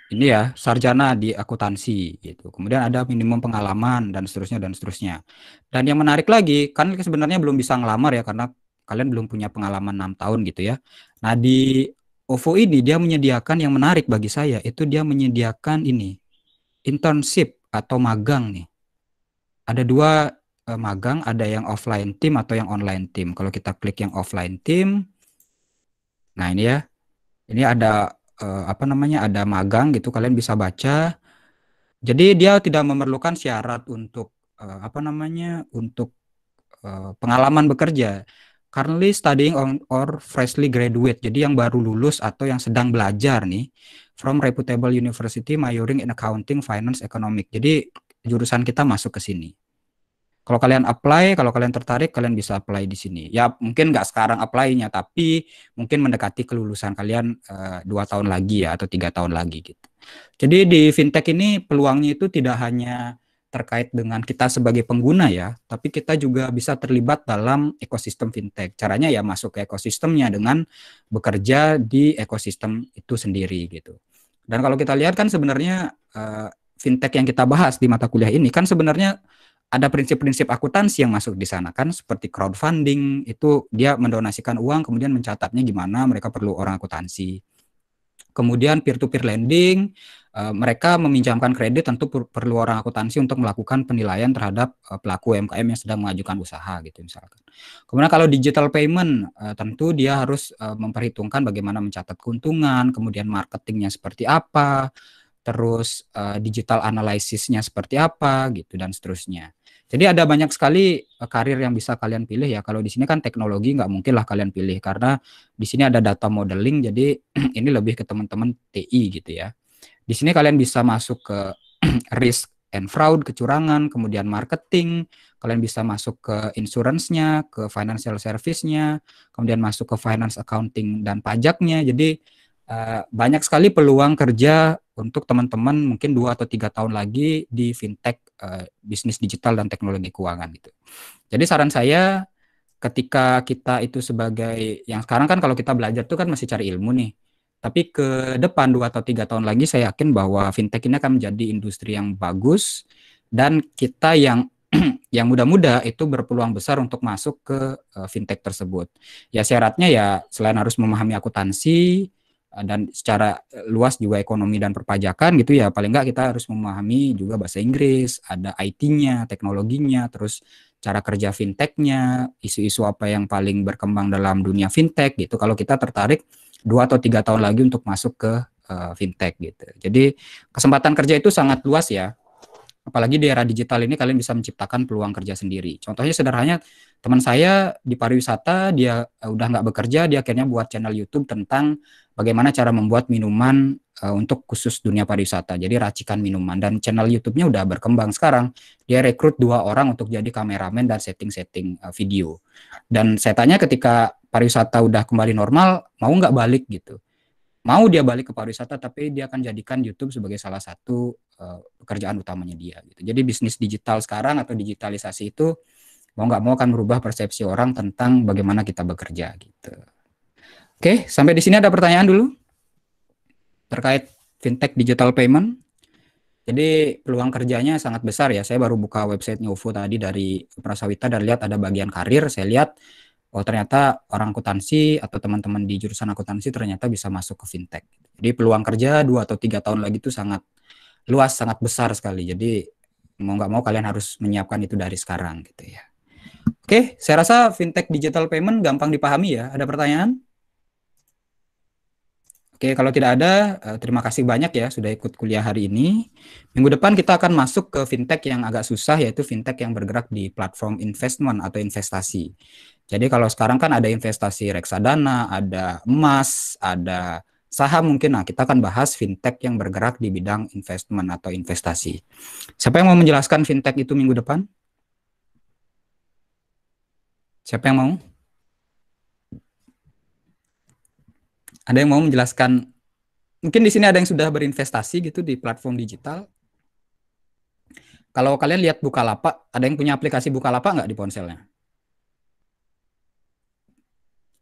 ini ya sarjana di akuntansi gitu. Kemudian ada minimum pengalaman dan seterusnya dan seterusnya. Dan yang menarik lagi kan sebenarnya belum bisa ngelamar ya karena kalian belum punya pengalaman enam tahun gitu ya. Nah di OVO ini dia menyediakan yang menarik bagi saya itu dia menyediakan ini internship atau magang nih. Ada dua e, magang, ada yang offline team atau yang online team. Kalau kita klik yang offline team, nah ini ya, ini ada e, apa namanya ada magang gitu. Kalian bisa baca. Jadi dia tidak memerlukan syarat untuk e, apa namanya untuk pengalaman bekerja currently studying on or freshly graduate. Jadi yang baru lulus atau yang sedang belajar nih from reputable university majoring in accounting, finance, economic. Jadi jurusan kita masuk ke sini. Kalau kalian apply, kalau kalian tertarik, kalian bisa apply di sini. Ya mungkin nggak sekarang apply-nya, tapi mungkin mendekati kelulusan kalian eh, dua tahun lagi ya atau tiga tahun lagi gitu. Jadi di fintech ini peluangnya itu tidak hanya terkait dengan kita sebagai pengguna ya, tapi kita juga bisa terlibat dalam ekosistem fintech. Caranya ya masuk ke ekosistemnya dengan bekerja di ekosistem itu sendiri gitu. Dan kalau kita lihat kan sebenarnya uh, fintech yang kita bahas di mata kuliah ini kan sebenarnya ada prinsip-prinsip akuntansi yang masuk di sana kan seperti crowdfunding itu dia mendonasikan uang kemudian mencatatnya gimana mereka perlu orang akuntansi Kemudian peer-to-peer lending, uh, mereka meminjamkan kredit tentu per perlu orang akuntansi untuk melakukan penilaian terhadap uh, pelaku UMKM yang sedang mengajukan usaha gitu misalkan. Kemudian kalau digital payment uh, tentu dia harus uh, memperhitungkan bagaimana mencatat keuntungan, kemudian marketingnya seperti apa, terus uh, digital analisisnya seperti apa gitu dan seterusnya. Jadi ada banyak sekali eh, karir yang bisa kalian pilih ya. Kalau di sini kan teknologi nggak mungkin lah kalian pilih karena di sini ada data modeling. Jadi ini lebih ke teman-teman TI gitu ya. Di sini kalian bisa masuk ke risk and fraud, kecurangan, kemudian marketing, kalian bisa masuk ke insurance-nya, ke financial service-nya, kemudian masuk ke finance accounting dan pajaknya. Jadi eh, banyak sekali peluang kerja untuk teman-teman mungkin dua atau tiga tahun lagi di fintech uh, bisnis digital dan teknologi keuangan gitu. Jadi saran saya ketika kita itu sebagai yang sekarang kan kalau kita belajar tuh kan masih cari ilmu nih. Tapi ke depan dua atau tiga tahun lagi saya yakin bahwa fintech ini akan menjadi industri yang bagus dan kita yang yang muda-muda itu berpeluang besar untuk masuk ke eh, fintech tersebut. Ya syaratnya ya selain harus memahami akuntansi, Eh, dan secara eh, luas juga ekonomi dan perpajakan gitu ya paling nggak kita harus memahami juga bahasa Inggris ada IT-nya teknologinya terus cara kerja fintechnya isu-isu apa yang paling berkembang dalam dunia fintech gitu kalau kita tertarik dua atau tiga tahun lagi untuk masuk ke uh, fintech gitu jadi kesempatan kerja itu sangat luas ya Apalagi di era digital ini kalian bisa menciptakan peluang kerja sendiri. Contohnya sederhananya teman saya di pariwisata dia eh, udah nggak bekerja, dia akhirnya buat channel YouTube tentang bagaimana cara membuat minuman uh, untuk khusus dunia pariwisata. Jadi racikan minuman dan channel YouTube-nya udah berkembang sekarang. Dia rekrut dua orang untuk jadi kameramen dan setting-setting uh, video. Dan saya tanya ketika pariwisata udah kembali normal, mau nggak balik gitu? mau dia balik ke pariwisata tapi dia akan jadikan YouTube sebagai salah satu uh, pekerjaan utamanya dia gitu. Jadi bisnis digital sekarang atau digitalisasi itu mau nggak mau akan merubah persepsi orang tentang bagaimana kita bekerja gitu. Oke, sampai di sini ada pertanyaan dulu terkait fintech digital payment. Jadi peluang kerjanya sangat besar ya. Saya baru buka websitenya UFO tadi dari Prasawita dan lihat ada bagian karir. Saya lihat oh ternyata orang akuntansi atau teman-teman di jurusan akuntansi ternyata bisa masuk ke fintech. Jadi peluang kerja dua atau tiga tahun lagi itu sangat luas, sangat besar sekali. Jadi mau nggak mau kalian harus menyiapkan itu dari sekarang gitu ya. Oke, saya rasa fintech digital payment gampang dipahami ya. Ada pertanyaan? Oke, kalau tidak ada, eh, terima kasih banyak ya sudah ikut kuliah hari ini. Minggu depan kita akan masuk ke fintech yang agak susah, yaitu fintech yang bergerak di platform investment atau investasi. Jadi kalau sekarang kan ada investasi reksadana, ada emas, ada saham mungkin. Nah, kita akan bahas fintech yang bergerak di bidang investment atau investasi. Siapa yang mau menjelaskan fintech itu minggu depan? Siapa yang mau? Ada yang mau menjelaskan? Mungkin di sini ada yang sudah berinvestasi gitu di platform digital. Kalau kalian lihat Bukalapak, ada yang punya aplikasi Bukalapak nggak di ponselnya?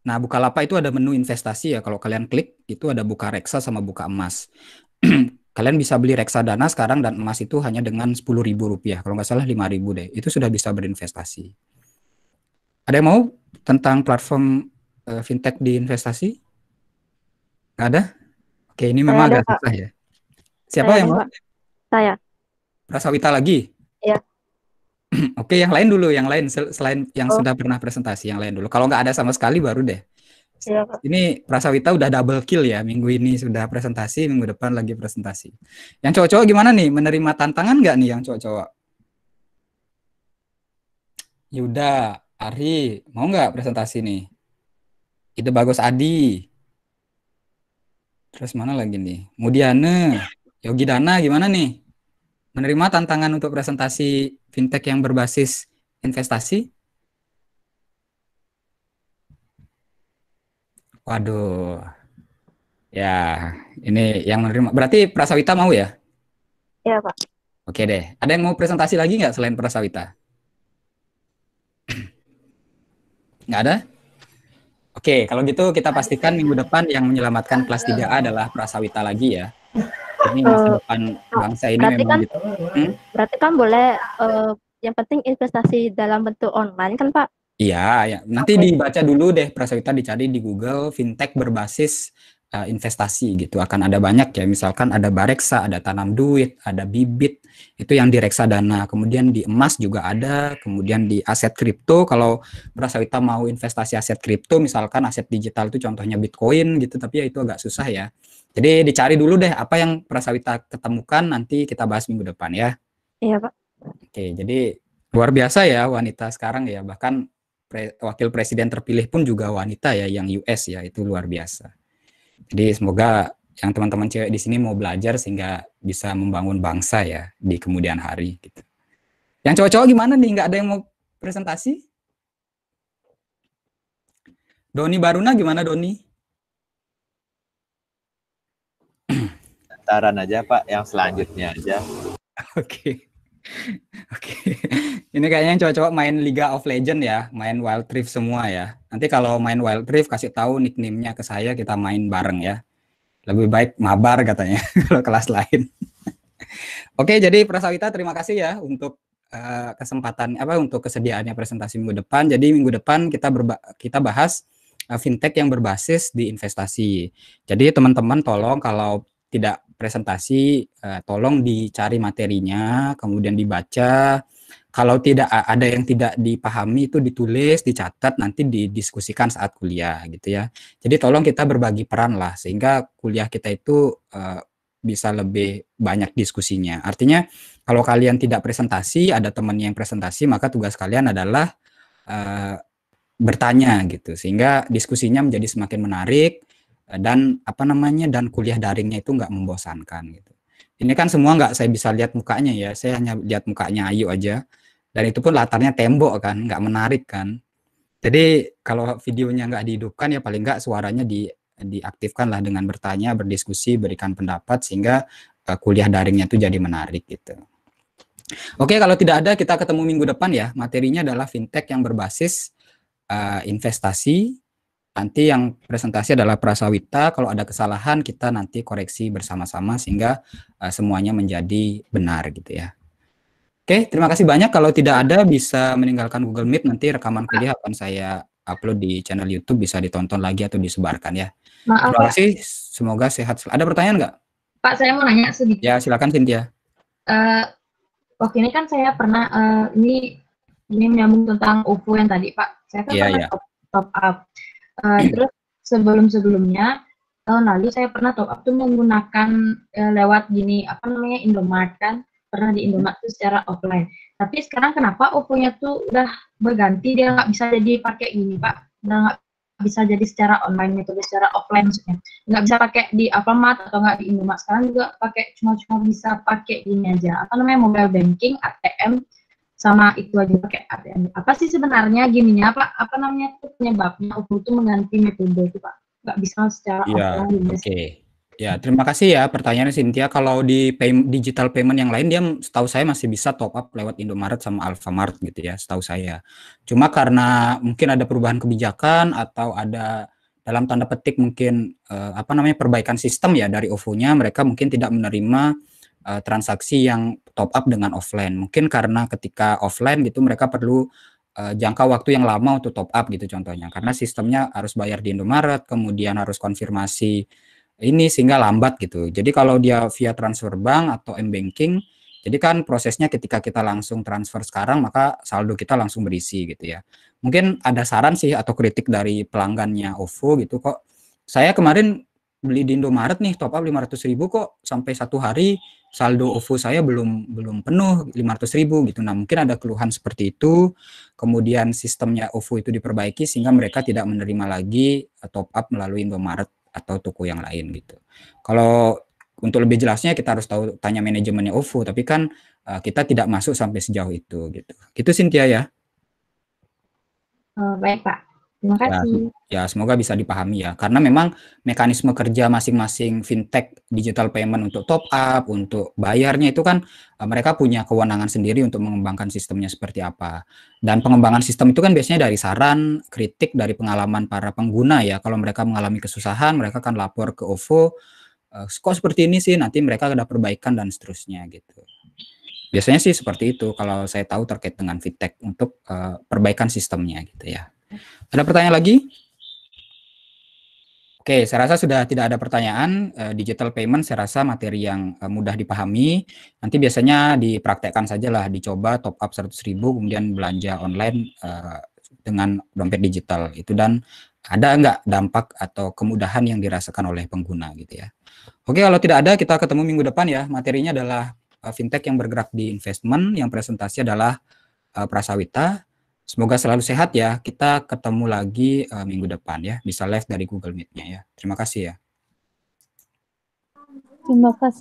Nah, Bukalapak itu ada menu investasi ya. Kalau kalian klik itu ada buka reksa sama buka emas. kalian bisa beli reksadana sekarang dan emas itu hanya dengan Rp10.000. Kalau nggak salah Rp5.000 deh. Itu sudah bisa berinvestasi. Ada yang mau tentang platform uh, fintech di investasi? Nggak ada? Oke, ini memang Saya agak susah ya. Siapa Saya yang mau? Saya. Rasawita lagi? Oke, yang lain dulu, yang lain selain yang oh. sudah pernah presentasi, yang lain dulu. Kalau nggak ada sama sekali baru deh. Ya. Ini Prasawita udah double kill ya minggu ini sudah presentasi, minggu depan lagi presentasi. Yang cowok-cowok gimana nih? Menerima tantangan nggak nih yang cowok-cowok? Yuda, Ari, mau nggak presentasi nih? Itu bagus Adi. Terus mana lagi nih? Mudiana, Yogi Dana gimana nih? menerima tantangan untuk presentasi fintech yang berbasis investasi? Waduh. Ya, ini yang menerima. Berarti Prasawita mau ya? Iya, Pak. Oke deh. Ada yang mau presentasi lagi nggak selain Prasawita? Nggak ada? Oke, kalau gitu kita pastikan minggu depan yang menyelamatkan kelas 3A adalah Prasawita lagi ya ini eh, masa depan bangsa ini memang kan, gitu. Hmm? Berarti kan boleh uh, yang penting investasi dalam bentuk online kan Pak? Iya, ya. Nanti okay. dibaca dulu deh Prasewita dicari di Google fintech berbasis uh, investasi gitu. Akan ada banyak ya. Misalkan ada bareksa, ada tanam duit, ada bibit. Itu yang di reksadana. Kemudian di emas juga ada, kemudian di aset kripto kalau Prasewita mau investasi aset kripto misalkan aset digital itu contohnya Bitcoin gitu, tapi ya itu agak susah ya. Jadi dicari dulu deh apa yang prasawita ketemukan nanti kita bahas minggu depan ya. Iya Pak. Oke, jadi luar biasa ya wanita sekarang ya bahkan pre wakil presiden terpilih pun juga wanita ya yang US ya itu luar biasa. Jadi semoga yang teman-teman cewek di sini mau belajar sehingga bisa membangun bangsa ya di kemudian hari gitu. Yang cowok-cowok gimana nih? Nggak ada yang mau presentasi? Doni Baruna gimana Doni? pendaftaran aja Pak, yang selanjutnya aja. Oke. Oke. Ini kayaknya yang cowok-cowok main Liga of Legend ya, main Wild Rift semua ya. Nanti kalau main Wild Rift kasih tahu nicknamenya ke saya, kita main bareng ya. Lebih baik mabar katanya kalau kelas lain. Oke, jadi Prasawita terima kasih ya untuk eh, kesempatan apa untuk kesediaannya presentasi minggu depan. Jadi minggu depan kita berba kita bahas uh, fintech yang berbasis di investasi. Jadi teman-teman tolong kalau tidak presentasi uh, tolong dicari materinya, kemudian dibaca. Kalau tidak ada yang tidak dipahami itu ditulis, dicatat, nanti didiskusikan saat kuliah gitu ya. Jadi tolong kita berbagi peran lah sehingga kuliah kita itu uh, bisa lebih banyak diskusinya. Artinya kalau kalian tidak presentasi, ada teman yang presentasi, maka tugas kalian adalah uh, bertanya gitu sehingga diskusinya menjadi semakin menarik Eh, dan apa namanya dan kuliah daringnya itu nggak membosankan gitu. Ini kan semua nggak saya bisa lihat mukanya ya, saya hanya lihat mukanya Ayu aja. Dan itu pun latarnya tembok kan, nggak menarik kan. Jadi kalau videonya nggak dihidupkan ya paling nggak suaranya di diaktifkan lah dengan bertanya, berdiskusi, berikan pendapat sehingga uh, kuliah daringnya itu jadi menarik gitu. Oke, kalau tidak ada kita ketemu minggu depan ya. Materinya adalah fintech yang berbasis uh, investasi Nanti yang presentasi adalah prasawita, kalau ada kesalahan kita nanti koreksi bersama-sama sehingga uh, semuanya menjadi benar gitu ya. Oke, terima kasih banyak. Kalau tidak ada bisa meninggalkan Google Meet, nanti rekaman kuliah akan saya upload di channel YouTube, bisa ditonton lagi atau disebarkan ya. Maaf, terima kasih, semoga sehat. Ada pertanyaan nggak? Pak, saya mau nanya sedikit. Ya, silakan Cynthia. Uh, waktu ini kan saya pernah, uh, ini, ini menyambung tentang UFO yang tadi Pak, saya kan yeah, pernah yeah. Top, top up Eh, terus sebelum-sebelumnya tahun lalu saya pernah top up tuh menggunakan uh, lewat gini apa namanya Indomaret kan pernah di Indomaret tuh secara offline. Tapi sekarang kenapa oppo nya tuh udah berganti dia nggak bisa jadi pakai ini pak, udah nggak bisa jadi secara online itu secara offline maksudnya nggak bisa pakai di Alfamart atau nggak di Indomaret sekarang juga pakai cuma-cuma bisa pakai ini aja apa namanya mobile banking ATM sama itu aja pakai ATM. Apa sih sebenarnya gininya apa apa namanya itu penyebabnya Ubuntu mengganti metode itu Pak? Nggak bisa secara iya, gitu ya, offline. Oke. Okay. Ya, terima kasih ya pertanyaan Cynthia. Kalau di pay digital payment yang lain dia setahu saya masih bisa top up lewat Indomaret sama Alfamart gitu ya, setahu saya. Cuma karena mungkin ada perubahan kebijakan atau ada dalam tanda petik mungkin eh, apa namanya perbaikan sistem ya dari OVO-nya mereka mungkin tidak menerima uh, transaksi yang top up dengan offline. Mungkin karena ketika offline gitu mereka perlu eh, jangka waktu yang lama untuk top up gitu contohnya. Karena sistemnya harus bayar di Indomaret, kemudian harus konfirmasi ini sehingga lambat gitu. Jadi kalau dia via transfer bank atau m-banking, jadi kan prosesnya ketika kita langsung transfer sekarang maka saldo kita langsung berisi gitu ya. Mungkin ada saran sih atau kritik dari pelanggannya OVO gitu kok. Saya kemarin beli di Indomaret nih top up 500 ribu kok sampai satu hari saldo OVO saya belum belum penuh 500 ribu gitu nah mungkin ada keluhan seperti itu kemudian sistemnya OVO itu diperbaiki sehingga mereka tidak menerima lagi eh, top up melalui Indomaret atau toko yang lain gitu kalau untuk lebih jelasnya kita harus tahu tanya manajemennya OVO tapi kan eh, kita tidak masuk sampai sejauh itu gitu gitu Cynthia ya oh, baik Pak Terima ya, kasih. Ya, ya, semoga bisa dipahami ya. Karena memang mekanisme kerja masing-masing fintech digital payment untuk top up, untuk bayarnya itu kan eh, mereka punya kewenangan sendiri untuk mengembangkan sistemnya seperti apa. Dan pengembangan sistem itu kan biasanya dari saran, kritik dari pengalaman para pengguna ya. Kalau mereka mengalami kesusahan, mereka akan lapor ke OVO, eh, kok seperti ini sih, nanti mereka ada perbaikan dan seterusnya gitu. Biasanya sih seperti itu kalau saya tahu terkait dengan fintech untuk uh, perbaikan sistemnya gitu ya. Ada pertanyaan lagi? Oke, saya rasa sudah tidak ada pertanyaan. Eh, digital payment saya rasa materi yang eh, mudah dipahami. Nanti biasanya dipraktekkan sajalah, dicoba top up 100 ribu, kemudian belanja online eh, dengan dompet digital itu dan ada nggak dampak atau kemudahan yang dirasakan oleh pengguna gitu ya. Oke, kalau tidak ada kita ketemu minggu depan ya. Materinya adalah fintech yang bergerak di investment, yang presentasi adalah Prasawita. Semoga selalu sehat ya. Kita ketemu lagi uh, minggu depan ya. Bisa live dari Google Meet-nya ya. Terima kasih ya. Terima kasih.